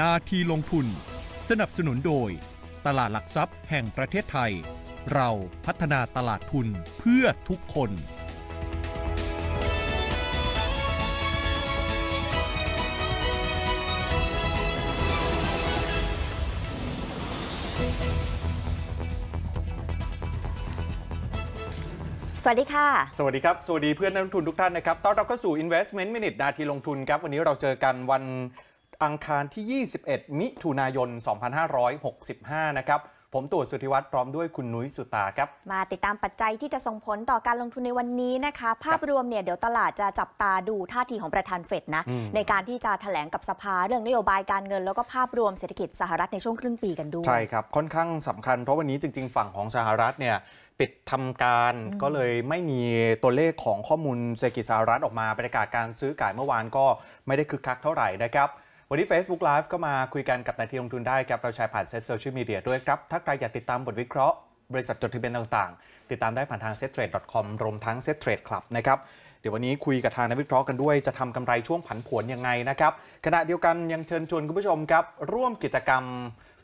นาทีลงทุนสนับสนุนโดยตลาดหลักทรัพย์แห่งประเทศไทย เราพัฒนาตลาดทุนเพื่อทุกคน สวัสดีค่ะ สวัสดีครับ สวัสดีเพื่อนนักลงทุนทุกท่านนะครับ ต้อนรับเข้าสู่ Investment Minute นาทีลงทุนครับ วันนี้เราเจอกันวันอังคารที่ 21 มิถุนายน 2565 นะครับ ผมตูวสุธิวัตรพร้อมด้วยคุณนุ้ยสุตาครับ มาติดตามปัจจัยที่จะส่งผลต่อการลงทุนในวันนี้นะคะ ภาพรวมเนี่ยเดี๋ยวตลาดจะจับตาดูท่าทีของประธานเฟดนะ ในการที่จะแถลงกับสภาเรื่องนโยบายการเงิน แล้วก็ภาพรวมเศรษฐกิจสหรัฐในช่วงครึ่งปีกันด้วยใช่ครับ ค่อนข้างสำคัญ เพราะวันนี้จริง ๆ ฝั่งของสหรัฐเนี่ยปิดทำการ ก็เลยไม่มีตัวเลขของข้อมูลเศรษฐกิจสหรัฐออกมาบรรยากาศการซื้อขายเมื่อวานก็ไม่ได้คึกคักเท่าไหร่นะครับวันนี้ Facebook Live ก็มาคุยกันกับนายทีลงทุนได้ครับเราใช้ผ่านเซ็ตโซเชียลมีเดียด้วยครับถ้าใครอยากติดตามบทวิเคราะห์บริษัทจดทะเบียนต่าง ๆ ติดตามได้ผ่านทาง settrade.com รวมทั้ง settrade club นะครับ เดี๋ยววันนี้คุยกับทางนักวิเคราะห์กันด้วย จะทำกำไรช่วงผันผวนยังไงนะครับ ขณะเดียวกันยังเชิญชวนคุณผู้ชมครับ ร่วมกิจกรรม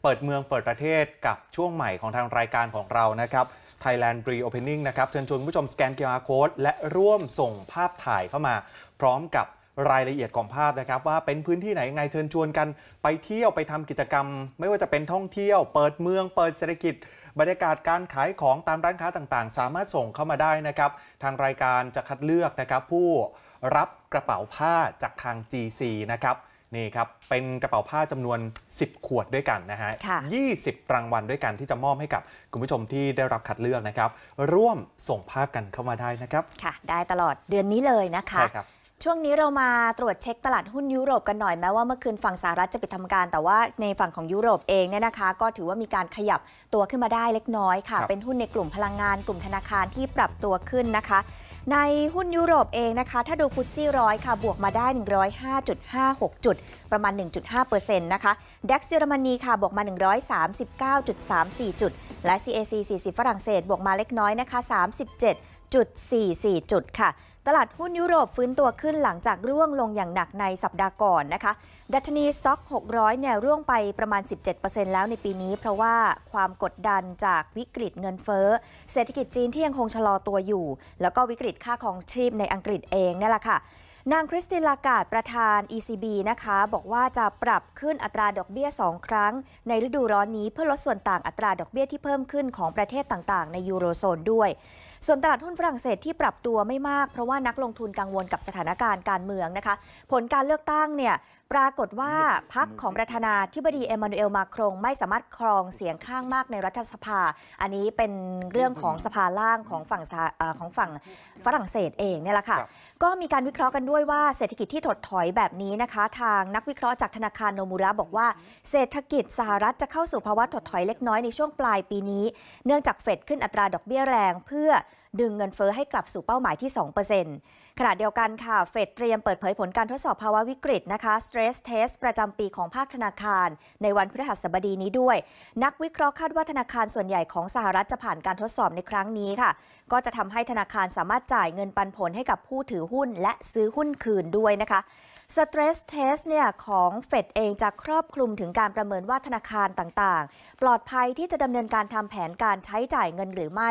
เปิดเมืองเปิดประเทศกับช่วงใหม่ของทางรายการของเรานะครับ Thailand Reopening นะครับเชิญชวนคุณผู้ชมสแกน QR Code และร่วมส่งภาพถ่ายเข้ามาพร้อมกับรายละเอียดของภาพนะครับว่าเป็นพื้นที่ไหนยังไงเชิญชวนกัน ไปเที่ยว ไปทำกิจกรรม ไม่ว่าจะเป็นท่องเที่ยว เปิดเมือง เปิดเศรษฐกิจ บรรยากาศการขายของตามร้านค้าต่างๆ สามารถส่งเข้ามาได้นะครับ ทางรายการจะคัดเลือกนะครับผู้รับกระเป๋าผ้าจากทาง GC นะครับนี่ครับเป็นกระเป๋าผ้าจำนวน 10 ขวดด้วยกันนะฮะยี่สิบรางวัลด้วยกันที่จะมอบให้กับคุณผู้ชมที่ได้รับคัดเลือกนะครับ ร่วมส่งภาพกันเข้ามาได้นะครับ ค่ะได้ตลอดเดือนนี้เลยนะคะใช่ครับช่วงนี้เรามาตรวจเช็คตลาดหุ้นยุโรปกันหน่อยแม้ว่าเมื่อคืนฝั่งสหรัฐจะปิดทำการแต่ว่าในฝั่งของยุโรปเองเนี่ยนะคะ ก็ถือว่ามีการขยับตัวขึ้นมาได้เล็กน้อยค่ะ เป็นหุ้นในกลุ่มพลังงานกลุ่มธนาคารที่ปรับตัวขึ้นนะคะ ในหุ้นยุโรปเองนะคะ ถ้าดูฟุตซี่ร้อยค่ะบวกมาได้ 105.56 จุด ประมาณ 1.5%นะคะดัคเยอรมนีค่ะบวกมา139.34 จุด และ CAC 40ฝรั่งเศสบวกมาเล็กน้อยนะคะ 37.44 จุดค่ะตลาดหุ้นยุโรปฟื้นตัวขึ้นหลังจากร่วงลงอย่างหนักในสัปดาห์ก่อนนะคะ ดัชนีสต็อก 600เนี่ยร่วงไปประมาณ 17%แล้วในปีนี้ เพราะว่าความกดดันจากวิกฤตเงินเฟ้อ เศรษฐกิจจีนที่ยังคงชะลอตัวอยู่ แล้วก็วิกฤตค่าของชีพในอังกฤษเองนี่แหละค่ะ นางคริสตินลากาดประธาน ECB นะคะบอกว่าจะปรับขึ้นอัตราดอกเบี้ย2ครั้ง ในฤดูร้อนนี้เพื่อลดส่วนต่างอัตราดอกเบี้ยที่เพิ่มขึ้นของประเทศต่างๆ ในยูโรโซนด้วยส่วนตลาดหุ้นฝรั่งเศสที่ปรับตัวไม่มาก เพราะว่านักลงทุนกังวลกับสถานการณ์การเมืองนะคะ ผลการเลือกตั้งเนี่ยปรากฏว่าพักของประธานาธิบดีเอมานูเอลมาครง ไม่สามารถครองเสียงข้างมากในรัฐสภา อันนี้เป็นเรื่องของสภาล่างของฝั่งของฝั่งฝรั่งเศสเองเนี่ยแหละค่ะ ก็มีการวิเคราะห์กันด้วยว่าเศรษฐกิจที่ถดถอยแบบนี้นะคะทางนักวิเคราะห์จากธนาคารโนมูระบอกว่า เศรษฐกิจสหรัฐจะเข้าสู่ภาวะถดถอยเล็กน้อยในช่วงปลายปีนี้ เนื่องจากเฟดขึ้นอัตราดอกเบี้ยแรงเพื่อดึงเงินเฟอ้อให้กลับสู่เป้าหมายที่ 2%ขณะเดียวกันค่ะ เฟดเตรียมเปิดเผยผลการทดสอบภาวะวิกฤตนะคะ stress test ประจำปีของภาคธนาคาร ในวันพฤหัสบดีนี้ด้วย นักวิเคราะห์คาดว่าธนาคารส่วนใหญ่ของสหรัฐ จะผ่านการทดสอบในครั้งนี้ค่ะ ก็จะทำให้ธนาคารสามารถจ่ายเงินปันผลให้กับผู้ถือหุ้น และซื้อหุ้นคืนด้วยนะคะสเตรสเทสเนี่ยของเฟดเองจะครอบคลุมถึงการประเมินว่าธนาคารต่างๆปลอดภัยที่จะดำเนินการทำแผนการใช้จ่ายเงินหรือไม่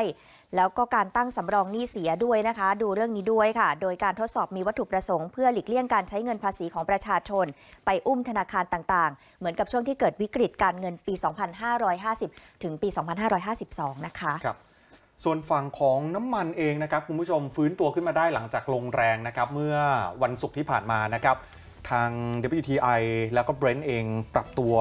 แล้วก็การตั้งสำรองหนี้เสียด้วยนะคะ ดูเรื่องนี้ด้วยค่ะ โดยการทดสอบมีวัตถุประสงค์เพื่อหลีกเลี่ยงการใช้เงินภาษีของประชาชน ไปอุ้มธนาคารต่างๆ เหมือนกับช่วงที่เกิดวิกฤตการเงินปี 2550 ถึงปี 2552 นะคะครับส่วนฝั่งของน้ำมันเองนะครับคุณผู้ชมฟื้นตัวขึ้นมาได้หลังจากลงแรงนะครับเมื่อวันศุกร์ที่ผ่านมานะครับทาง WTI แล้วก็ Brent เองปรับตัว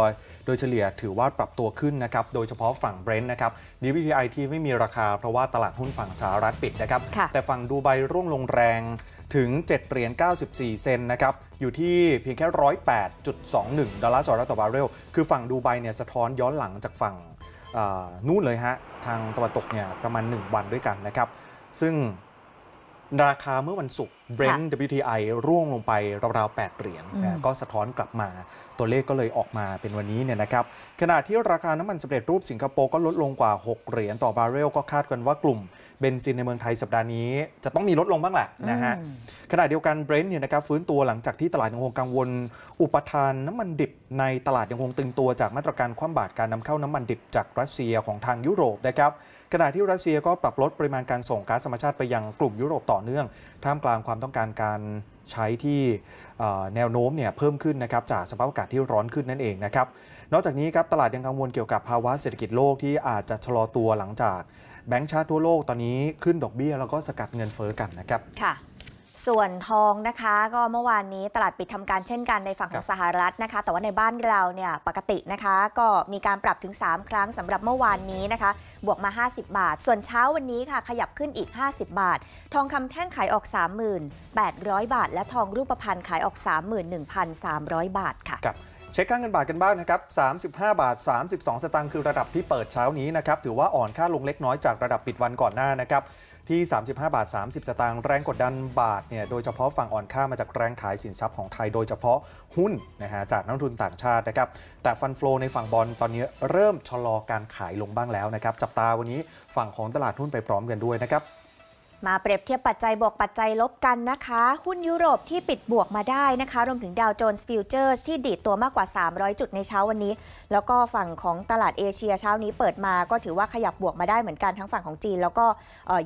โดยเฉลี่ยถือว่าปรับตัวขึ้นนะครับ โดยเฉพาะฝั่ง Brent นะครับ WTI ที่ไม่มีราคาเพราะว่าตลาดหุ้นฝั่งสหรัฐปิดนะครับ แต่ฝั่งดูไบร่วงลงแรงถึง 7เหรียญ94 เซนนะครับ อยู่ที่เพียงแค่ 108.21ดอลลาร์สหรัฐต่อบาร์เรล คือฝั่งดูไบเนี่ยสะท้อนย้อนหลังจากฝั่งนู่นเลยฮะ ทางตะวันตกเนี่ยประมาณ 1 วันด้วยกันนะครับ ซึ่งราคาเมื่อวันศุกร์เบรนด์ WTI ร่วงลงไปราวๆ8เหรียญ ก็สะท้อนกลับมา ตัวเลขก็เลยออกมาเป็นวันนี้เนี่ยนะครับ ขณะที่ราคาน้ำมันสำเร็จรูปสิงคโปร์ก็ลดลงกว่า 6 เหรียญต่อบาร์เรลก็คาดกันว่ากลุ่ม เบนซินในเมืองไทยสัปดาห์นี้ จะต้องมีลดลงบ้างแหละนะฮะ ขณะเดียวกันเบรนด์เนี่ยนะครับฟื้นตัวหลังจากที่ตลาดยังคงกังวล อุปทานน้ำมันดิบในตลาดยังคงตึงตัวจากมาตรการคว่ำบาตรการนำเข้าน้ำมันดิบจากรัสเซียของทางยุโรปนะครับ ขณะที่รัสเซียก็ปรับลดปริมาณการส่งก๊าซธรรมชาติไปยังกลุ่มยุโรปต่อเนื่องท่ามกลางความความต้องการการใช้ที่แนวโน้มเนี่ยเพิ่มขึ้นนะครับ จากสภาพอากาศที่ร้อนขึ้นนั่นเองนะครับ นอกจากนี้ครับตลาดยังกังวลเกี่ยวกับภาวะเศรษฐกิจโลกที่อาจจะชะลอตัวหลังจากแบงก์ชาติทั่วโลกตอนนี้ขึ้นดอกเบี้ยแล้วก็สกัดเงินเฟ้อกันนะครับ ค่ะ ส่วนทองนะคะ ก็เมื่อวานนี้ตลาดปิดทำการเช่นกันในฝั่งของสหรัฐนะคะ แต่ว่าในบ้านเราเนี่ยปกตินะคะ ก็มีการปรับถึง 3 ครั้งสำหรับเมื่อวานนี้นะคะบวกมา 50 บาท ส่วนเช้าวันนี้ค่ะขยับขึ้นอีก 50 บาท ทองคำแท่งขายออก3 0 8 0 0 บาท และทองรูปพรรณขายออก 31,300 บาทค่ะ ครับ เช็คค่าเงินบาทกันบ้างนะครับ 35 บาท 32 สตางค์คือระดับที่เปิดเช้านี้นะครับ ถือว่าอ่อนค่าลงเล็กน้อยจากระดับปิดวันก่อนหน้านะครับที่ 35 บาท 30 สตางค์ แรงกดดันบาท เนี่ย โดยเฉพาะฝั่งอ่อนค่ามาจากแรงขายสินทรัพย์ของไทย โดยเฉพาะหุ้น นะฮะ จากนักทุนต่างชาตินะครับ แต่ฟันฟลูในฝั่งบอล ตอนนี้เริ่มชะลอการขายลงบ้างแล้วนะครับ จับตาวันนี้ฝั่งของตลาดหุ้นไปพร้อมกันด้วยนะครับมาเปรียบเทียบปัจจัยบวกปัจจัยลบกันนะคะหุ้นยุโรปที่ปิดบวกมาได้นะคะรวมถึงดาวโจนส์ฟิวเจอร์สที่ดีดตัวมากกว่า 300 จุดในเช้าวันนี้ แล้วก็ฝั่งของตลาดเอเชียเช้านี้เปิดมาก็ถือว่าขยับบวกมาได้เหมือนกันทั้งฝั่งของจีนแล้วก็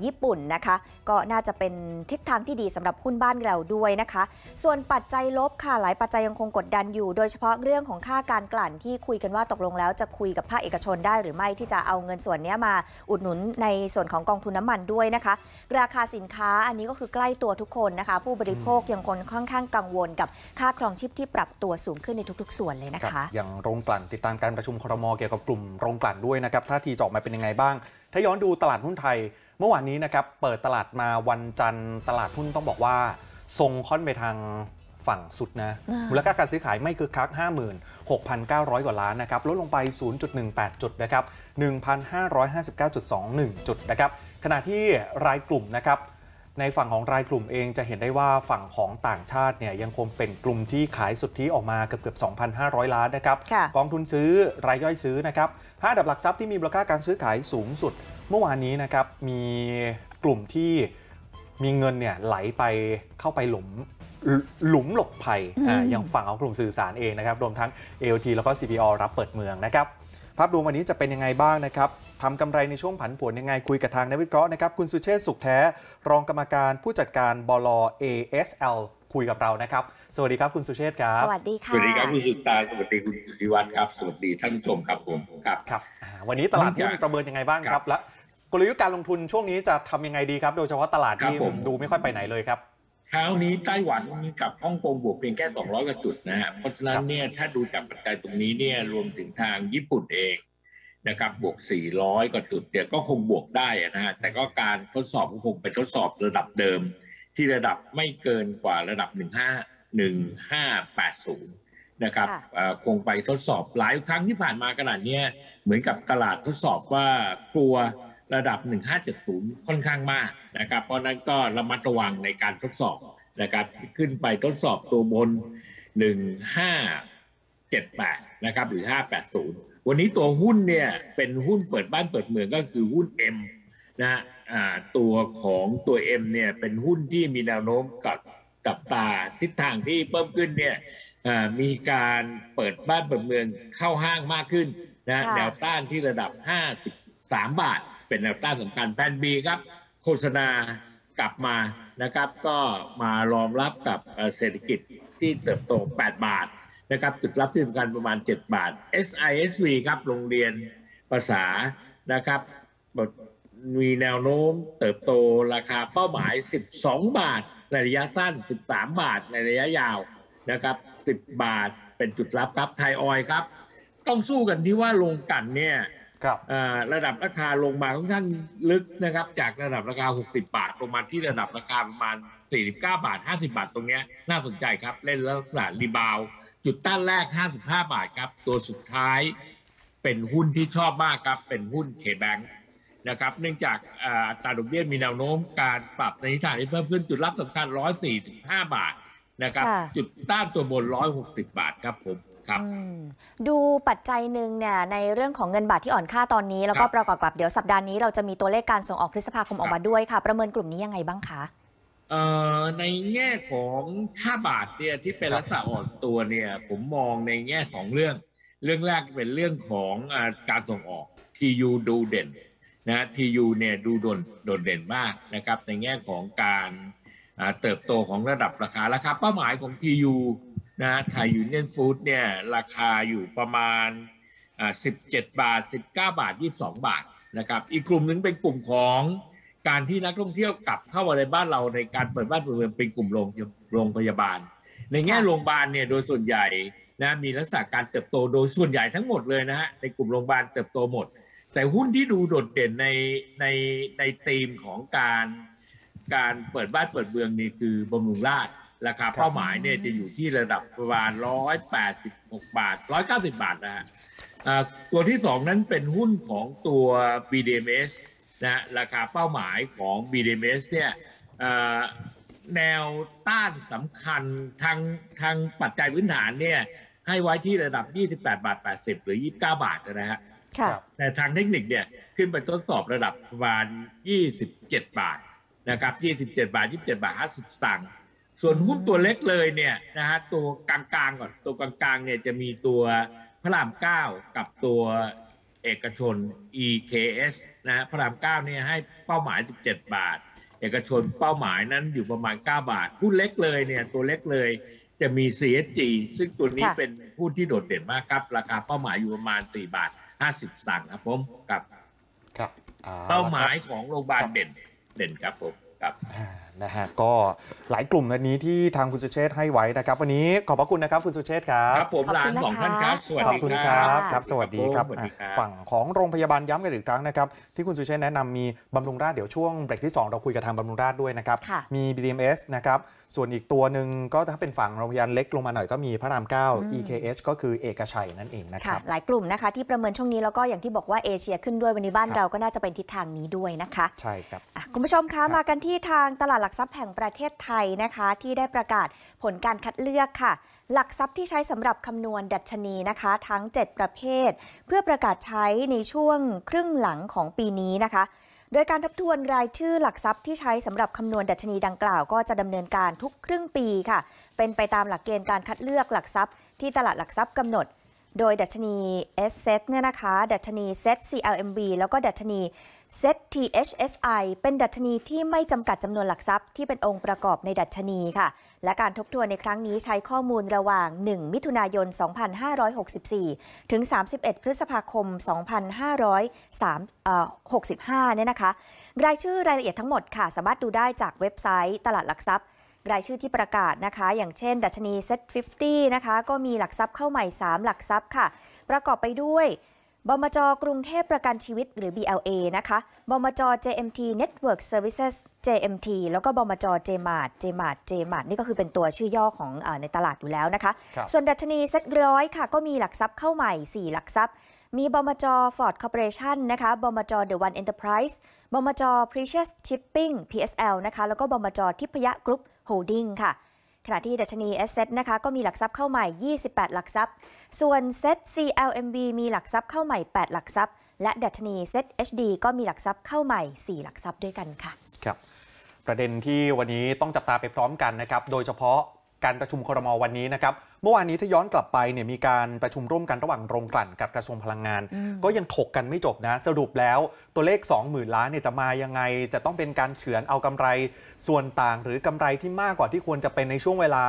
ญี่ปุ่นนะคะ ก็น่าจะเป็นทิศทางที่ดีสำหรับหุ้นบ้านเราด้วยนะคะ ส่วนปัจจัยลบค่ะหลายปัจจัยยังคงกดดันอยู่ โดยเฉพาะเรื่องของค่าการกลั่นที่คุยกันว่าตกลงแล้วจะคุยกับภาคเอกชนได้ หรือไม่ที่จะเอาเงินส่วนนี้มาอุดหนุนในส่วนของกองทุนน้ามันด้วยนะคะราคาสินค้าอันนี้ก็คือใกล้ตัวทุกคนนะคะผู้บริโภคยังคนค่อนข้างกังวลกับค่าครองชีพที่ปรับตัวสูงขึ้นในทุกๆ ส่วนเลยนะคะอย่างโรงกลั่นติดตามการประชุมครมเกี่ยวกับกลุ่มโรงกลั่นด้วยนะครับท่าทีจอกมาเป็นยังไงบ้าง ถ้าย้อนดูตลาดหุ้นไทย เมื่อวานนี้นะครับเปิดตลาดมาวันจันทร์ตลาดหุ้นต้องบอกว่า ทรงค่อนไปทางฝั่งสุดนะมูลค่าการซื้อขายไม่คือคัก56,900กว่าล้านนะครับลดลงไป0.18จุดนะครับ1,559.21 จุดนะครับขณะที่รายกลุ่มนะครับในฝั่งของรายกลุ่มเองจะเห็นได้ว่าฝั่งของต่างชาติเนี่ยยังคงเป็นกลุ่มที่ขายสุทธิออกมา เกือบเกือบ2,500 ล้านนะครับกองทุนซื้อรายย่อยซื้อนะครับห้าดับหลักทรัพย์ที่มีมูลค่าการซื้อขายสูงสุด เมื่อวานนี้นะครับมีกลุ่มที่มีเงินเนี่ยไหลไปเข้าไปหลุมหลุมหลบภัยออย่างฝั่งของกลุ่มสื่อสารเองนะครับรวมทั้ง AOT แล้วก็ CPO รับเปิดเมืองนะครับ ภาพรวมวันนี้จะเป็นยังไงบ้างนะครับทำกำไรในช่วงผันผวนยังไงคุยกับทางนักวิเคราะห์นะครับคุณสุเชษสุขแท้ รองกรรมการผู้จัดการบล ASL คุยกับเรานะครับ สวัสดีครับคุณสุเชษครับสวัสดีค่ะสวัสดีครับคุณสุตาสวัสดีคุณสุริวัฒน์ครับสวัสดีท่านผู้ชมครับผมครับครับวันนี้ตลาดหุ้นประเมินยังไงบ้างครับและกลยุทธ์การลงทุนช่วงนี้จะทำยังไงดีครับ โดยเฉพาะตลาดที่ดูไม่ค่อยไปไหนเลยครับคราวนี้ไต้หวันกับฮ่องกงบวกเพียงแค่200กว่าจุดนะฮะเพราะฉะนั้นเนี่ยถ้าดูจากปัจจัยตรงนี้เนี่ยรวมถึงทางญี่ปุ่นเองนะครับ บวก 400กว่าจุดเนี่ยก็คงบวกได้นะฮะ แต่ก็การทดสอบก็คงไปทดสอบระดับเดิมที่ระดับไม่เกินกว่าระดับ 15 1580 นะครับคงไปทดสอบหลายครั้งที่ผ่านมาขนาดนี้ เหมือนกับตลาดทดสอบว่ากลัวระดับ 1570 ค่อนข้างมากนะครับ เพราะนั้นก็ระมัดระวังในการทดสอบนะครับ ขึ้นไปทดสอบตัวบน 1578 นะครับ หรือ 580วันนี้ตัวหุ้นเนี่ยเป็นหุ้นเปิดบ้านเปิดเมืองก็คือหุ้น M นะตัวของตัว M เนี่ยเป็นหุ้นที่มีแนวโน้มกับกับตาทิศทางที่เพิ่มขึ้นเนี่ยมีการเปิดบ้านเปิดเมืองเข้าห้างมากขึ้นนะแนวต้านที่ระดับ53 บาท เป็นแนวต้านสำคัญแพนบีครับโฆษณากลับมานะครับก็มารองรับกับเศรษฐกิจที่เติบโต8บาทนะครับจุดรับที่สำคัญประมาณ 7 บาท SISV ครับโรงเรียนภาษานะครับมีแนวโน้มเติบโตราคาเป้าหมาย 12 บาทในระยะสั้น 13 บาทในระยะยาวนะครับ 10 บาทเป็นจุดรับครับไทยออยครับ ต้องสู้กันที่ว่าโรงกันเนี่ยระดับราคาลงมาค่อนข้างลึกนะครับจากระดับราคา 60 บาทลงมาที่ระดับราคาประมาณ 49 บาท 50 บาทตรงนี้น่าสนใจครับเล่นแล้วหลารีบาวจุดต้านแรก 55 บาทครับตัวสุดท้ายเป็นหุ้นที่ชอบมากครับเป็นหุ้นเคแบงนะครับเนื่องจากอัตราดอกเบี้ยมีแนวโน้มการปรับในทิศทางที่เพิ่มขึ้น จุดรับสำคัญ145 บาทนะครับจุดต้านตัวบน 160 บาทครับผมครับดูปัจจัยหนึ่งเนี่ยในเรื่องของเงินบาทที่อ่อนค่าตอนนี้ แล้วก็ประกอบกับเดี๋ยวสัปดาห์นี้เราจะมีตัวเลขการส่งออกพฤษภาคมออกมาด้วยค่ะประเมินกลุ่มนี้ยังไงบ้างคะในแง่ของค่าบาทเนี่ยที่เป็นลักษณะอ่อนตัวเนี่ยผมมองในแง่สองเรื่องเรื่องแรกเป็นเรื่องของการส่งออกทียูดูเด่นนะทียูเนี่ยดูโดดโดดเด่นมากนะครับในแง่ของการเติบโตของระดับราคาราคาเป้าหมายของทียูนะไทยยูเนียนฟู้ดเนี่ย ราคาอยู่ประมาณ 17 บาท 19 บาท 22 บาท นะครับ อีกกลุ่มหนึ่งเป็นกลุ่มของการที่นักท่องเที่ยวกลับเข้ามาในบ้านเราในการเปิดบ้านเปิดเมืองเป็นกลุ่มโรงโรงพยาบาล ในแง่โรงพยาบาลเนี่ย โดยส่วนใหญ่นะ มีลักษณะการเติบโตโดยส่วนใหญ่ทั้งหมดเลยนะฮะ ในกลุ่มโรงพยาบาลเติบโตหมด แต่หุ้นที่ดูโดดเด่นในในในธีมของการการเปิดบ้านเปิดเมืองนี่คือบำรุงราชราคาเป้าหมายเนี่ยจะอยู่ที่ระดับประมาณ 186 บาท 190 บาทนะฮะตัวที่ 2 นั้นเป็นหุ้นของตัว BDMs นะราคาเป้าหมายของ BDMs เนี่ยแนวต้านสำคัญทางทางปัจจัยพื้นฐานเนี่ยให้ไว้ที่ระดับ 28 บาท 80 หรือ 29 บาทนะฮะแต่ทางเทคนิคเนี่ยขึ้นไปทดสอบระดับประมาณ27บาทนะครับ 27 บาท 27 บาท50สตางค์ส่วนหุ้นตัวเล็กเลยเนี่ยนะฮะตัวกลางๆก่อนตัวกลางๆ เนี่ยจะมีตัวพระรามเก้ากับตัวเอกชน EKS นะพระรามเก้าเนี่ยให้เป้าหมาย17บาท เอกชนเป้าหมายนั้นอยู่ประมาณ 9 บาทหุ้นเล็กเลย เนี่ยตัวเล็กเลยจะมี CSG ซึ่งตัวนี้เป็นหุ้นที่โดดเด่นมากครับราคาเป้าหมายอยู่ประมาณ4บาท50สตางค์ครับผมกับ ครับเป้าหมายของโรงพยาบาลเด่นเด่นครับผมครับนะฮะก็หลายกลุ่มในนี้ที่ทางคุณสุเชษให้ไว้นะครับวันนี้ขอบพระคุณนะครับคุณสุเชษครับครับผมลานของท่านครับสวัสดีขอบคุณครับครับ สวัสดีครับฝั่งของโรงพยาบาลย้ำกันอีกครั้งนะครับที่คุณสุเชษแนะนำมีบำรุงราชเดี๋ยวช่วงเบรกที่ 2 เราคุยกับทางบำรุงราชด้วยนะครับมี BDMS นะครับส่วนอีกตัวหนึ่งก็ถ้าเป็นฝั่งโรงพยาบาลเล็กลงมาหน่อยก็มีพระราม 9 EKH ก็คือเอกชัยนั่นเองนะครับหลายกลุ่มนะคะที่ประเมินช่วงนี้แล้วก็อย่างที่บอกว่าเอเชียขึ้นด้วยวันนี้บ้านเราก็น่าจะเป็นทิศทางนี้ด้วยนะคะใช่ครับคุณผู้ชมคะมากันที่ทางตลาดหลักทรัพย์แห่งประเทศไทยนะคะ ที่ได้ประกาศผลการคัดเลือกค่ะ หลักทรัพย์ที่ใช้สำหรับคำนวณดัชนีนะคะ ทั้ง 7 ประเภท เพื่อประกาศใช้ในช่วงครึ่งหลังของปีนี้นะคะ โดยการทบทวนรายชื่อหลักทรัพย์ ที่ใช้สำหรับคำนวณดัชนีดังกล่าวก็จะดำเนินการทุกครึ่งปีค่ะ เป็นไปตามหลักเกณฑ์การคัดเลือกหลักทรัพย์ที่ตลาดหลักทรัพย์กำหนด โดยดัชนี S-Set เนี่ยนะคะดัชนี Set CLMB แล้วก็ดัชนี ZTHSI เป็นดัชนีที่ไม่จำกัดจำนวนหลักทรัพย์ที่เป็นองค์ประกอบในดัชนีค่ะ และการทบทวนในครั้งนี้ใช้ข้อมูลระหว่าง 1 มิถุนายน 2564 ถึง 31 พฤษภาคม 2565 เนี่ยนะคะ รายชื่อรายละเอียดทั้งหมดค่ะ สามารถดูได้จากเว็บไซต์ ตลาดหลักทรัพย์ รายชื่อที่ประกาศนะคะ อย่างเช่นดัชนี Z50 นะคะ ก็มีหลักทรัพย์เข้าใหม่ 3 หลักทรัพย์ค่ะ ประกอบไปด้วยบมจกรุงเทพประกันชีวิตหรือ BLA นะคะ บมจ JMT Network Services JMT แล้วก็บมจ JMart JMart JMart นี่ก็คือเป็นตัวชื่อย่อของอในตลาดอยู่แล้วนะคะคส่วนดัชนีเซ็ตร้อยค่ะ ก็มีหลักทรัพย์เข้าใหม่ 4 หลักทรัพย์ มีบมจ Ford Corporation นะคะบมจ The One Enterprise บมจ Precious Shipping PSL นะคะ แล้วก็บมจทิพยกรุ๊ปโฮลดิ้งค่ะขณะที่ดัชนี S-Set นะคะ ก็มีหลักทรัพย์เข้าใหม่ 28 หลักทรัพย์ ส่วนเซ t CLMB มีหลักทรัพย์เข้าใหม่ 8 หลักทรัพย์ และดัชนี Set HD ก็มีหลักทรัพย์เข้าใหม่ 4 หลักทรัพย์ด้วยกันค่ะ ครับ ประเด็นที่วันนี้ต้องจับตาไปพร้อมกันนะครับ โดยเฉพาะการประชุมครมวันนี้นะครับ เมื่อวานนี้ถ้าย้อนกลับไปเนี่ยมีการประชุมร่วมกันระหว่างโรงกลั่นกับกระทรวงพลังงาน ก็ยังถกกันไม่จบนะสรุปแล้วตัวเลข20,000ล้านเนี่ยจะมายังไง จะต้องเป็นการเฉือนเอากำไรส่วนต่างหรือกำไรที่มากกว่าที่ควรจะเป็นในช่วงเวลา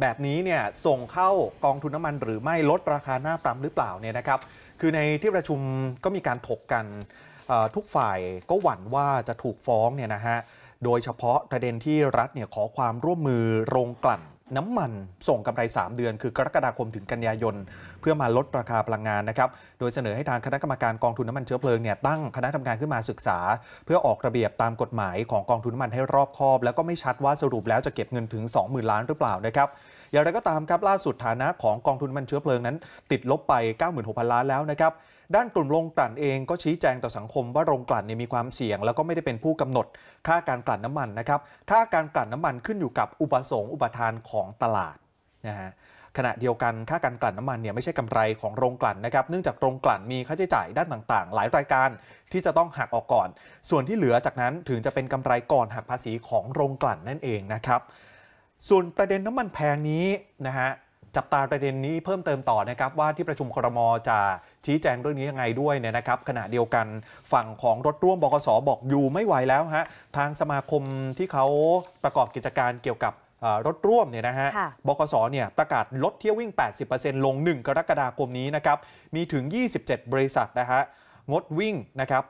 แบบนี้เนี่ยส่งเข้ากองทุนน้ำมัน หรือไม่ลดราคาหน้าปั๊มหรือเปล่าเนี่ยนะครับ คือในที่ประชุมก็มีการถกกันทุกฝ่ายก็หวั่นว่าจะถูกฟ้องเนี่ยนะฮะโดยเฉพาะประเด็นที่รัฐเนี่ยขอความร่วมมือโรงกลั่นน้ำมันส่งกำไร3เดือน คือกรกฎาคมถึงกันยายนเพื่อมาลดราคาพลังงานนะครับ โดยเสนอให้ทางคณะกรรมการกองทุนน้ำมันเชื้อเพลิงเนี่ยตั้งคณะทำงานขึ้นมาศึกษา เพื่อออกระเบียบตามกฎหมายของกองทุนน้ำมันให้รอบคอบ แล้วก็ไม่ชัดว่าสรุปแล้วจะเก็บเงินถึง 20,000ล้านหรือเปล่านะครับ อย่างไรก็ตามครับล่าสุดฐานะของกองทุนน้ำมันเชื้อเพลิงนั้น ติดลบไป96,000ล้านแล้วนะครับด้านกลุ่มโรงกลั่นเองก็ชี้แจงต่อสังคมว่าโรงกลั่นมีความเสี่ยง แล้วก็ไม่ได้เป็นผู้กำหนดค่าการกลั่นน้ามันนะครับค่าการกลั่นน้ามันขึ้นอยู่กับอุปสงค์อุปทานของตลาดนะฮะขณะเดียวกันค่าการกลั่นน้ำมันเนี่ยไม่ใช่กำไรของโรงกลั่นนะครับเนื่องจากโรงกลั่นมีค่าใช้จ่ายด้านต่างๆ หลายรายการที่จะต้องหักออกก่อน ส่วนที่เหลือจากนั้นถึงจะเป็นกำไรก่อนหักภาษีของโรงกลั่นนั่นเองนะครับ ส่วนประเด็นน้ำมันแพงนี้นะฮะจับตาประเด็นนี้เพิ่มเติมต่อนะครับ ว่าที่ประชุมครม จะชี้แจงเรื่องนี้ยังไงด้วยเนี่ยนะครับ ขณะเดียวกันฝั่งของรถร่วมบกสบอกอยู่ไม่ไหวแล้วฮะทางสมาคมที่เขาประกอบกิจการเกี่ยวกับรถร่วมเนี่ยนะฮะบกสเนี่ยประกาศลดเที่ยววิ่ง 80%ลง 1 กรกฎาคมนี้นะครับ มีถึง 27 บริษัทนะฮะงดวิ่งนะครับ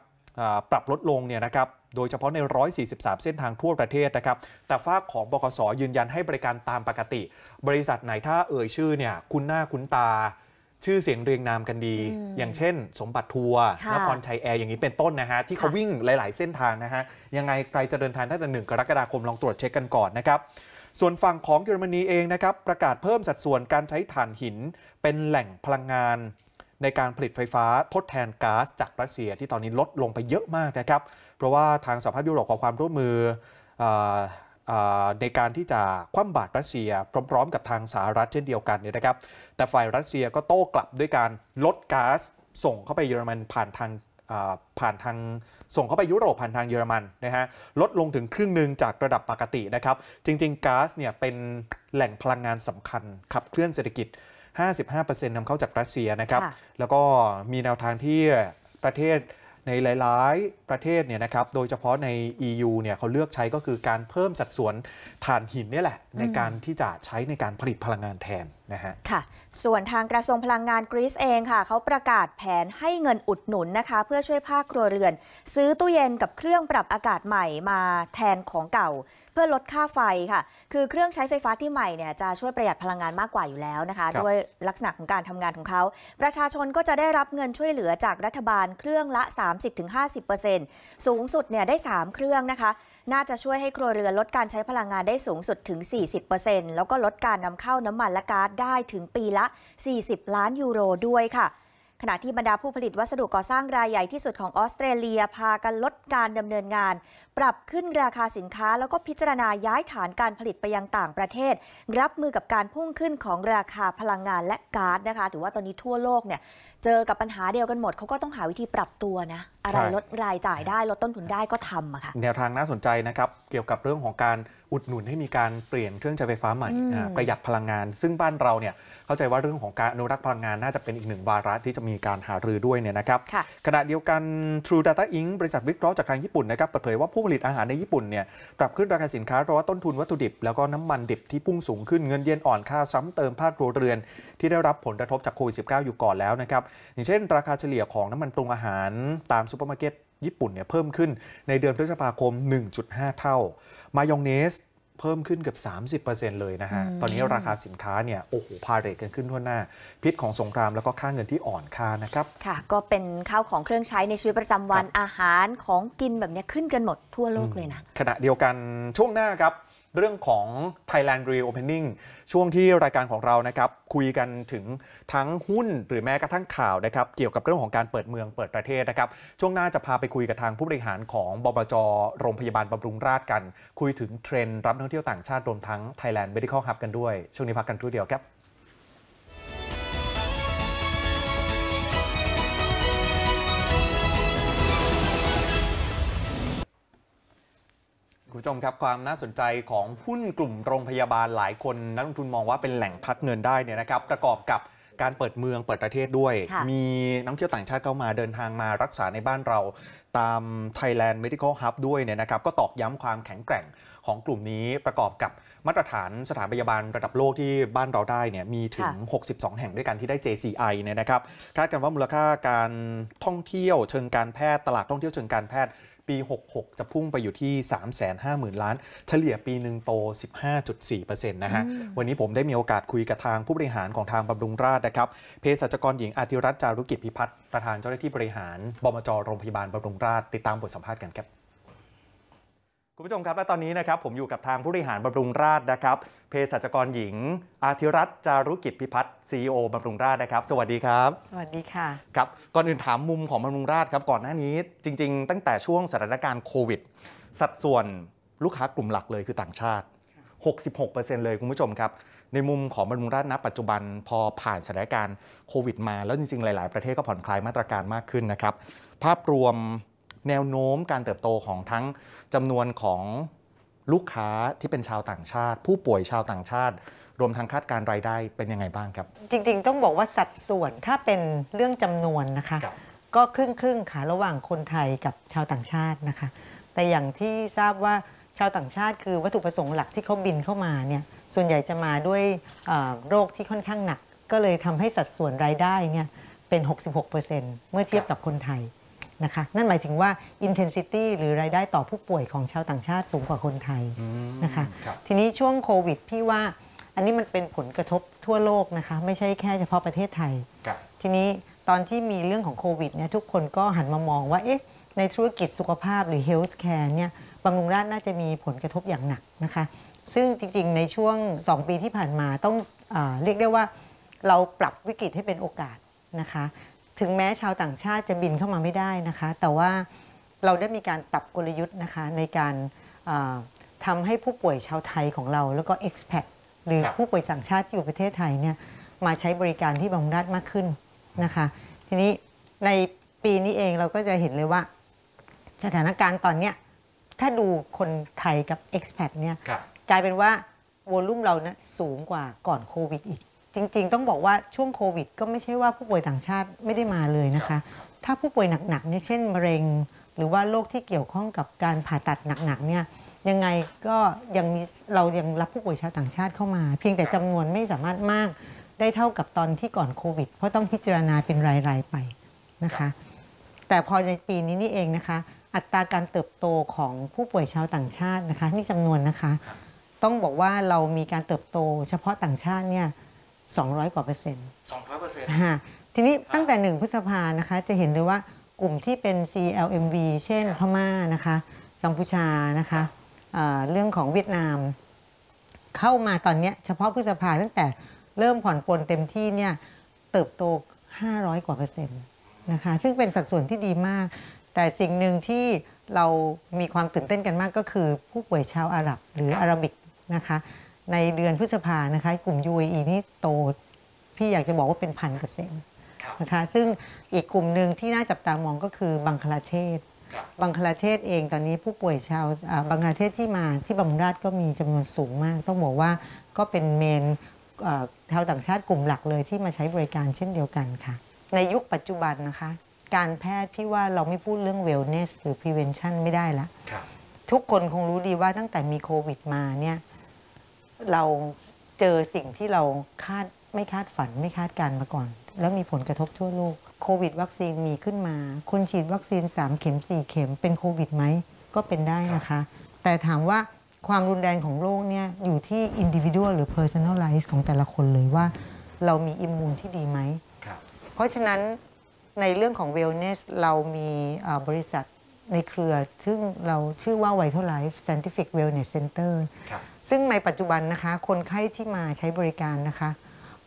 ปรับลดลงเนี่ยนะครับ โดยเฉพาะใน 143 เส้นทางทั่วประเทศนะครับ แต่ฝากของบกสยืนยันให้บริการตามปกติ บริษัทไหนถ้าเอ่ยชื่อเนี่ยคุ้นหน้าคุ้นตา ชื่อเสียงเรียงนามกันดี อย่างเช่นสมบัติทัวร์ นครชัยแอร์ อย่างนี้เป็นต้นนะฮะ ที่เขาวิ่งหลายๆเส้นทางนะฮะ ยังไงใครจะเดินทางตั้งแต่หนึ่งกรกฎาคมลองตรวจเช็คกันก่อนนะครับ ส่วนฝั่งของเยอรมนีเองนะครับประกาศเพิ่มสัดส่วนการใช้ถ่านหิน เป็นแหล่งพลังงานในการผลิตไฟฟ้าทดแทนก๊าซจากรัสเซียที่ตอนนี้ลดลงไปเยอะมากนะครับเพราะว่าทางสหภาพยุโรปขอความร่วมมือในการที่จะคว่ำบาตรรัสเซีย พร้อมๆ กับทางสหรัฐเช่นเดียวกันเนี่ยนะครับแต่ฝ่ายรัสเซียก็โต้กลับด้วยการลดก๊าซส่งเข้าไปเยอรมันผ่านทางผ่านทางส่งเข้าไปยุโรปผ่านทางเยอรมันนะฮะลดลงถึงครึ่งหนึ่งจากระดับปกตินะครับจริงๆก๊าซเนี่ยเป็นแหล่งพลังงานสำคัญขับเคลื่อนเศรษฐกิจ55%นำเข้าจากรัสเซียนะครับ แล้วก็มีแนวทางที่ประเทศในหลายๆ ประเทศเนี่ยนะครับ โดยเฉพาะใน EU เนี่ยเขาเลือกใช้ก็คือการเพิ่มสัดส่วนถ่านหินนี่แหละ ในการที่จะใช้ในการผลิตพลังงานแทนนะฮะ ค่ะ ส่วนทางกระทรวงพลังงานกรีซเองค่ะ เขาประกาศแผนให้เงินอุดหนุนนะคะเพื่อช่วยภาคครัวเรือน ซื้อตู้เย็นกับเครื่องปรับอากาศใหม่มาแทนของเก่าพื่อลดค่าไฟค่ะ คือเครื่องใช้ไฟฟ้าที่ใหม่เนี่ยจะช่วยประหยัดพลังงานมากกว่าอยู่แล้วนะคะ ด้วยลักษณะของการทำงานของเขา ประชาชนก็จะได้รับเงินช่วยเหลือจากรัฐบาลเครื่องละ 30-50%สูงสุดเนี่ยได้ 3 เครื่องนะคะ น่าจะช่วยให้ครัวเรือนลดการใช้พลังงานได้สูงสุดถึง 40%แล้วก็ลดการนำเข้าน้ำมันและก๊าซได้ถึงปีละ 40 ล้านยูโรด้วยค่ะขณะที่บรรดาผู้ผลิตวัสดุก่อสร้างรายใหญ่ที่สุดของออสเตรเลียพากันลดการดำเนินงาน ปรับขึ้นราคาสินค้า แล้วก็พิจารณาย้ายฐานการผลิตไปยังต่างประเทศ รับมือกับการพุ่งขึ้นของราคาพลังงานและก๊าซนะคะถือว่าตอนนี้ทั่วโลกเนี่ยเจอกับปัญหาเดียวกันหมดเขาก็ต้องหาวิธีปรับตัวนะ อะไรลดรายจ่ายได้ลดต้นทุนได้ก็ทำอะค่ะ แนวทางน่าสนใจนะครับ เกี่ยวกับเรื่องของการอุดหนุนให้มีการเปลี่ยนเครื่องใช้ไฟฟ้าใหม่ประหยัดพลังงาน ซึ่งบ้านเราเนี่ยเข้าใจว่าเรื่องของการอนุรักษ์พลังงานน่าจะเป็นอีกหนึ่งวาระที่จะมีการหารือด้วยเนี่ยนะครับ ขณะเดียวกัน True Data Inc. บริษัทวิเคราะห์จากทางญี่ปุ่นนะครับเปิดเผยว่าผู้ผลิตอาหารในญี่ปุ่นเนี่ยปรับขึ้นราคาสินค้าเพราะว่าต้นทุนวัตถุดิบแล้วก็น้ำมันดิบที่พุ่งสูงขึ้นเงินเยนอ่อนค่าซ้ำเติมภาคครัวเรือนที่ได้รับผลกระทบจากโควิด -19 อยู่ก่อนแล้วนะครับอย่างเช่น ราคาเฉลี่ยของน้ำมันปรุงอาหารตามซูเปอร์มาร์เก็ตญี่ปุ่นเนี่ยเพิ่มขึ้นในเดือนพฤษภาคม 1.5 เท่า มายองเนสเพิ่มขึ้นเกือบ30%เลยนะฮะ ตอนนี้ราคาสินค้าเนี่ยโอ้โหพาเรทกันขึ้นทั่วหน้า พิษของสงครามแล้วก็ค่าเงินที่อ่อนค่านะครับ ค่ะก็เป็นข้าวของเครื่องใช้ในชีวิตประจำวันอาหารของกินแบบนี้ขึ้นกันหมดทั่วโลกเลยนะ ขณะเดียวกันช่วงหน้าครับเรื่องของ Thailand Reopening ช่วงที่รายการของเรานะครับคุยกันถึงทั้งหุ้นหรือแม้กระทั่งข่าวนะครับเกี่ยวกับเรื่องของการเปิดเมืองเปิดประเทศนะครับช่วงหน้าจะพาไปคุยกับทางผู้บริหารของบบจโรงพยาบาลบำรุงราษฎร์กัน คุยถึงเทรนด์รับนักท่องเที่ยวต่างชาติรวมทั้ง Thailand Medical Hub กันด้วยช่วงนี้พักกันทรู่เดียวครับผู้ชมครับ ความน่าสนใจของหุ้นกลุ่มโรงพยาบาลหลายคนนักลงทุนมองว่าเป็นแหล่งพักเงินได้เนี่ยนะครับประกอบกับการเปิดเมืองเปิดประเทศด้วย มีนักเที่ยวต่างชาติเข้ามาเดินทางมารักษาในบ้านเราตาม Thailand Medical Hub ด้วยเนี่ยนะครับก็ตอกย้ำความแข็งแกร่งของกลุ่มนี้ประกอบกับมาตรฐานสถานพยาบาลระดับโลกที่บ้านเราได้เนี่ยมีถึง 62 แห่งด้วยกันที่ได้ JCI เนี่ยนะครับคาดกันว่ามูลค่าการท่องเที่ยวเชิงการแพทย์ตลาดท่องเที่ยวเชิงการแพทย์ปี 66 จะพุ่งไปอยู่ที่ 350,000 ล้าน เฉลี่ยปีหนึ่งโต 15.4%นะฮะ วันนี้ผมได้มีโอกาสคุยกับทางผู้บริหารของทางบำรุงราชนะครับเภสัชกรหญิงอาทิรัตน์จารุกิจพิพัฒน์ประธานเจ้าหน้าที่บริหารบมจ โรงพยาบาลบำรุงราช ติดตามบทสัมภาษณ์กันครับคุณผู้ชมครับ และตอนนี้นะครับผมอยู่กับทางผู้บริหารบำรุงราชนะครับเภสัชกรหญิงอาทิรัตนจารุกิจพิพัฒน์ซีอบำรุงราชนะครับ สวัสดีครับ สวัสดีค่ะครับก่อนอื่นถามมุมของบำรุงราชครับ ก่อนหน้านี้จริง ๆ ตั้งแต่ช่วงสถานการณ์โควิด สัดส่วนลูกค้ากลุ่มหลักเลยคือต่างชาติ 66%เลยคุณผู้ชมครับ ในมุมของบำรุงราชณปัจจุบันพอผ่านสถานการณ์โควิดมา แล้วจริงๆหลายๆประเทศก็ผ่อนคลายมาตรการมากขึ้นนะครับ ภาพรวมแนวโน้มการเติบโตของทั้งจำนวนของลูกค้าที่เป็นชาวต่างชาติ ผู้ป่วยชาวต่างชาติ รวมทั้งคาดการรายได้เป็นยังไงบ้างครับจริงๆต้องบอกว่าสัดส่วนถ้าเป็นเรื่องจำนวนนะคะ ก็ครึ่งครึ่งค่ะระหว่างคนไทยกับชาวต่างชาตินะคะแต่อย่างที่ทราบว่าชาวต่างชาติคือวัตถุประสงค์หลักที่เขาบินเข้ามาเนี่ยส่วนใหญ่จะมาด้วยโรคที่ค่อนข้างหนัก ก็เลยทำให้สัดส่วนรายได้เนี่ยเป็น 66%เมื่อเทียบกับคนไทยนะคะนั่นหมายถึงว่า intensity หรือรายได้ต่อผู้ป่วยของชาวต่างชาติสูงกว่าคนไทยนะคะทีนี้ช่วงโควิด พี่ว่าอันนี้มันเป็นผลกระทบทั่วโลกนะคะ ไม่ใช่แค่เฉพาะประเทศไทยทีนี้ตอนที่มีเรื่องของโควิดเนี่ยทุกคนก็หันมามองว่าเอ๊ะในธุรกิจสุขภาพหรือเฮลท์แคร์เนี่ยบำรุงราชน่าจะมีผลกระทบอย่างหนักนะคะ ซึ่งจริงๆในช่วง 2 ปีที่ผ่านมาต้องเรียกได้ว่า เราปรับวิกฤตให้เป็นโอกาสนะคะถึงแม้ชาวต่างชาติจะบินเข้ามาไม่ได้นะคะ แต่ว่าเราได้มีการปรับกลยุทธ์นะคะในการทำให้ผู้ป่วยชาวไทยของเรา แล้วก็เอ็กซ์แพดหรือผู้ป่วยต่างชาติที่อยู่ประเทศไทยเนี่ยมาใช้บริการที่บางราฐมากขึ้นนะคะทีนี้ในปีนี้เองเราก็จะเห็นเลยว่าสถานการณ์ตอนเนี้ยถ้าดูคนไทยกับเอ็กซ์แพดเนี่ยกลายเป็นว่าวอลุ่มเรานะสูงกว่าก่อนโควิดอีกจริงๆต้องบอกว่าช่วงโควิด ก็ไม่ใช่ว่าผู้ป่วยต่างชาติไม่ได้มาเลยนะคะถ้าผู้ป่วยหนักๆเนี่ยเช่นมะเร็ง หรือว่าโรคที่เกี่ยวข้องกับการผ่าตัดหนักๆเนี่ยยังไงก็ยังมีเรายังรับผู้ป่วยชาวต่างชาติเข้ามาเพียงแต่จำนวนไม่สามารถมากได้เท่ากับตอนที่ก่อนโควิดเพราะต้องพิจารณาเป็นรายๆไปนะคะ แต่พอในปีนี้นี่เองนะคะ อัตราการเติบโตของผู้ป่วยชาวต่างชาตินะคะนี่จำนวนนะคะ ต้องบอกว่าเรามีการเติบโต เฉพาะต่างชาติเนี่ย้อยกว่าเปอร์เซ็นต์้อยเปอร์เซ็นต์ ทีนี้ตั้งแต่หนึ่งพฤษภานะคะ จะเห็นเลยว่ากลุ่มที่เป็น CLMV เช่นพม่านะคะกัมพูชานะคะ เรื่องของเวียดนามเข้ามาตอนนี้เฉพาะพฤษภาตั้งแต่เริ่มผ่อนปลนเต็มที่เนี่ยเติบโต500 กว่าเปอร์เซ็นต์นะคะซึ่งเป็นสัดส่วนที่ดีมาก แต่สิ่งหนึ่งที่เรามีความตื่นเต้นกันมากก็คือ ผู้ป่วยชาวอาหรับ หรืออาราบิกนะคะในเดือนพฤษภานะคะ กลุ่ม UAE นี่โต พี่อยากจะบอกว่าเป็นพันเปอร์เซ็นต์นะคะซึ่งอีกกลุ่มหนึ่งที่น่าจับตามองก็คือบังคลาเทศบังคลาเทศเองตอนนี้ผู้ป่วยชาวบังคลาเทศที่มาที่บงราชก็มีจำนวนสูงมาก ต้องบอกว่าก็เป็นเมนชาวต่างชาติกลุ่มหลักเลยที่มาใช้บริการเช่นเดียวกันค่ะ ในยุคปัจจุบันนะคะการแพทย์พี่ว่าเราไม่พูดเรื่องเวลเนสหรือ prevention ไม่ได้ละทุกคนคงรู้ดีว่าตั้งแต่มีโควิดมาเนี่ยเราเจอสิ่งที่เราคาดไม่คาดฝันไม่คาดการมาก่อน แล้วมีผลกระทบทั่วโลกโควิดวัคซีนมีขึ้นมาคนฉีดวัคซีน 3 เข็ม 4 เข็มเป็นโควิดไหมก็เป็นได้นะคะ แต่ถามว่าความรุนแรงของโรคเนี่ยอยู่ที่ individual หรือ personalize ของแต่ละคนเลยว่า เรามีอิมมูนที่ดีไหมเพราะฉะนั้นในเรื่องของ wellness เรามีบริษัทในเครือซึ่งเราชื่อว่า Vital Life Scientific Wellness Center รซึ่งในปัจจุบันนะคะคนไข้ที่มาใช้บริการนะคะ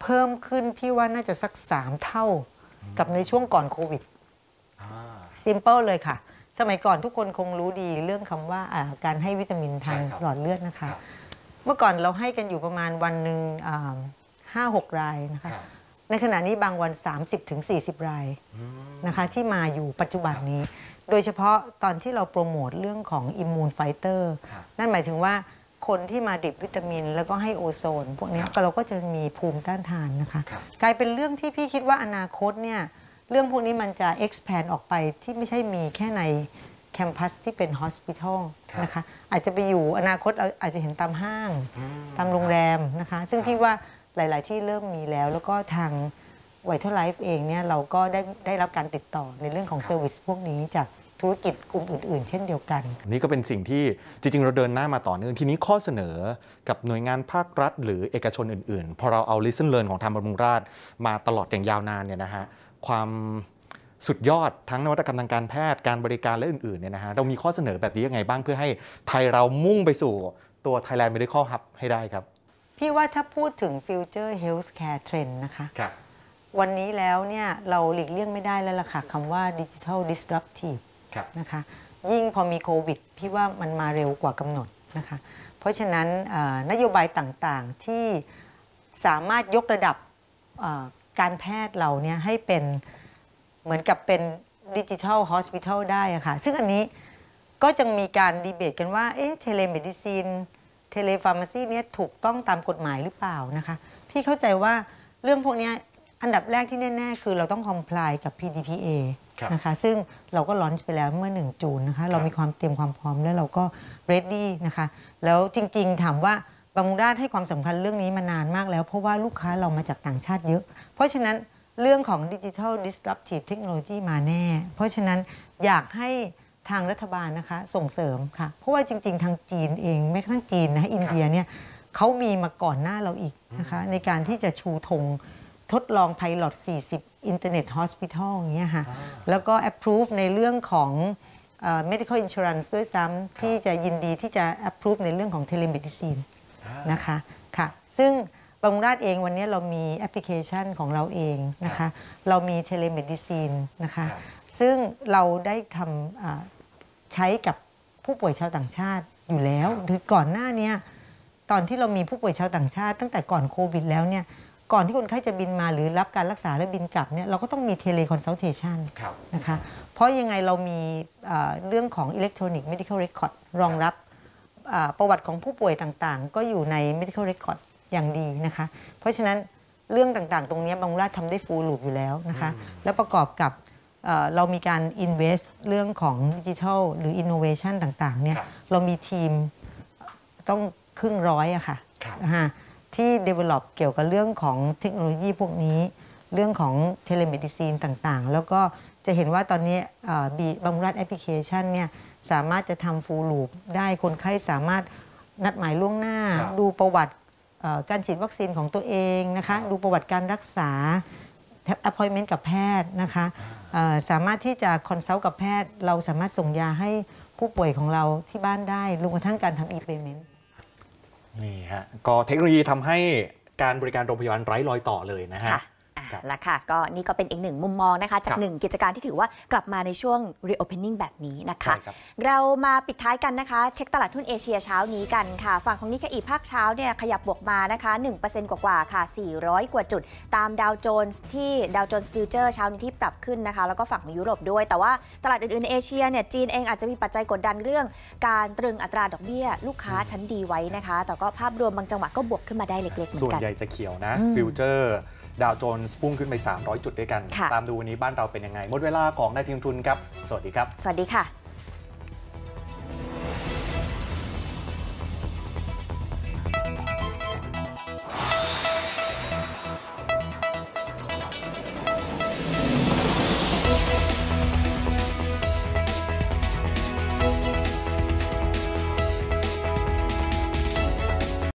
เพิ่มขึ้นพี่ว่าน่าจะสักสามเท่ากับในช่วงก่อนโควิดซิมเปิลเลยค่ะ สมัยก่อนทุกคนคงรู้ดีเรื่องคำว่าการให้วิตามินทางหลอดเลือดนะคะ เมื่อก่อนเราให้กันอยู่ประมาณวันหนึ่งห้าหกรายนะคะ ในขณะนี้บางวัน 30-40ถึงรายนะคะ ที่มาอยู่ปัจจุบันนี้ โดยเฉพาะตอนที่เราโปรโมทเรื่องของอิมมูนไฟเตอร์นั่นหมายถึงว่าคนที่มาดิบวิตามิน แล้วก็ให้โอโซน พวกนี้ก็เราก็จะมีภูมิต้านทานนะคะ กลายเป็นเรื่องที่พี่คิดว่าอนาคตเนี่ยเรื่องพวกนี้มันจะ expand ออกไปที่ไม่ใช่มีแค่ในแคมปัสที่เป็นฮอสพิทอลนะคะอาจจะไปอยู่อนาคตอาจจะเห็นตามห้าง ตามโรงแรมนะคะ ซึ่งพี่ว่าหลาย ๆ ที่เริ่มมีแล้ว แล้วก็ทางไวท์ไลฟ์เองเนี่ยเราก็ได้ได้รับการติดต่อในเรื่องของเซอร์วิสพวกนี้จากธุรกิจกลุ่มอื่น ๆ เช่นเดียวกัน นี่ก็เป็นสิ่งที่จริง ๆ เราเดินหน้ามาต่อเนื่อง ทีนี้ข้อเสนอกับหน่วยงานภาครัฐ หรือเอกชนอื่นๆ พอเราเอา listen learn ของทางบรรุงราชมาตลอดอย่างยาวนานเนี่ยนะฮะ ความสุดยอดทั้งนวัตกรรมทางการแพทย์ การบริการและอื่น ๆ เนี่ยนะฮะ เรามีข้อเสนอแบบนี้ยังไงบ้างเพื่อให้ไทยเรา มุ่งไปสู่ตัว Thailand Medical Hub ให้ได้ครับ พี่ว่าถ้าพูดถึง Future Healthcare Trend นะคะควันนี้แล้วเนี่ยเราหลีกเลี่ยงไม่ได้แล้วล่ะค่ะคำว่า Digital Disruptive นะคะยิ่งพอมีโควิด พี่ว่ามันมาเร็วกว่ากำหนดนะคะเพราะฉะนั้นนโยบายต่างๆที่สามารถยกระดับการแพทย์เราเนี่ยให้เป็นเหมือนกับเป็นดิจิทัลฮอสพิทอลได้ะคะ่ะซึ่งอันนี้ก็จะมีการดีเบตกันว่าเอ๊ะเทเลเมดิซิน เทเลฟาร์มาซีเนี่ยถูกต้องตามกฎหมายหรือเปล่านะคะพี่เข้าใจว่าเรื่องพวกนี้อันดับแรกที่แน่ ๆ คือเราต้องคอมพลายกับ PDPA นะคะซึ่งเราก็ลอนช์ไปแล้วเมื่อ 1 จูนนะคะเรามีความเตรียมความพร้อมแล้วเราก็ ready นะคะแล้วจริงๆ ถามว่าบางด้านให้ความสำคัญเรื่องนี้มานานมากแล้ว เพราะว่าลูกค้าเรามาจากต่างชาติเยอะ เพราะฉะนั้นเรื่องของดิจิทัล disruptive technology มาแน่ เพราะฉะนั้นอยากให้ทางรัฐบาลนะคะส่งเสริมค่ะเพราะว่าจริง ๆ ทางจีนเอง ไม่ทั้งจีนนะอินเดียเนี่ยเขามีมาก่อนหน้าเราอีกนะคะในการที่จะชูธงทดลองไพลอต40อินเทอร์เน็ตฮอสพิทอลอย่างเงี้ยค่ะแล้วก็แอปพ o ูฟในเรื่องของ medical insurance ด้วยซ้ำที่จะยินดีที่จะแอปพ o ูฟในเรื่องของเทเลมีดิซีนนะคะค่ะซึ่งบางราชเองวันนี้เรามีแอปพลิเคชันของเราเองนะคะเรามีเทเลมมดิซีนนะคะซึ่งเราได้ทำใช้กับผู้ป่วยชาวต่างชาติอยู่แล้วคือก่อนหน้านี้ตอนที่เรามีผู้ป่วยชาวต่างชาติ ตั้งแต่ก่อนโควิดแล้วเนี่ยก่อนที่คนไข้จะบินมาหรือรับการรักษาแล้วบินกลับเนี่ยเราก็ต้องมีเทเลคอนซัลเทชันนะคะเพราะยังไงเรามีเรื่องของอิเล็กทรอนิกส์ m ิ d ิลเรคคอร์ดรองรับประวัติของผู้ป่วยต่างๆ ก็อยู่ใน medical record อย่างดีนะคะ เพราะฉะนั้นเรื่องต่างๆ ตรงนี้บางราชทำได้ฟูลูปอยู่แล้วนะคะแล้วประกอบกับเรามีการ invest เรื่องของดิจิทัลหรือ innovation ต่างๆเนี่ยเรามีทีมต้องครึ่งร้อยอะค่ะที่ develop เกี่ยวกับเรื่องของเทคโนโลยีพวกนี้เรื่องของเทเลเมดิซีนต่างๆ แล้วก็จะเห็นว่าตอนนี้บีบังรัดแอปพลิเคชันเนี่ยสามารถจะทำฟูลูปได้คนไข้สามารถนัดหมายล่วงหน้า ดูประวัติการฉีดวัคซีนของตัวเองนะคะดูประวัติการรักษาแอพพอยเมนต์กับแพทย์นะคะสามารถที่จะคอนซัลท์กับแพทย์ เราสามารถส่งยาให้ผู้ป่วยของเราที่บ้านได้รวมกระทั่งการทำอีเวนต์นี่ฮะ ก็เทคโนโลยีทำให้การบริการโรงพยาบาลไร้รอยต่อเลยนะฮะและค่ะก็นี่ก็เป็นอีกหนึ่งมุมมองนะคะ จากหนึ่งกิจการที่ถือว่ากลับมาในช่วง reopening แบบนี้นะคะครเรามาปิดท้ายกันนะคะเช็คตลาดหุ้นเอเชียเช้านี้กันค่ะ ฝั่งของนิกเกอีภาคเช้าเนี่ยขยับบวกมานะคะ 1%กว่าๆค่ะ400 กว่าจุดตามดาวโจนส์ที่ดาวโจนส์ฟิวเจอร์เช้านี้ที่ปรับขึ้นนะคะ แล้วก็ฝั่งของยุโรปด้วย แต่ว่าตลาดอื่นๆเอเชียเนี่ยจีนเองอาจจะมีปัจจัยกดดันเรื่อง การตรึงอัตราดอกเบี้ยลูกค้าชั้นดีไว้นะคะ แต่ก็ภาพรวมบางจังหวะก็บวกขึ้นมาได้เล็กๆเหมือนกันส่วนใหญ่จะเขียวนะฟิวเจอร์ดาวโจนส์พุ่งขึ้นไป 300 จุดด้วยกัน ตามดูวันนี้บ้านเราเป็นยังไง หมดเวลาของนายทีมทุนครับ สวัสดีครับ สวัสดีค่ะ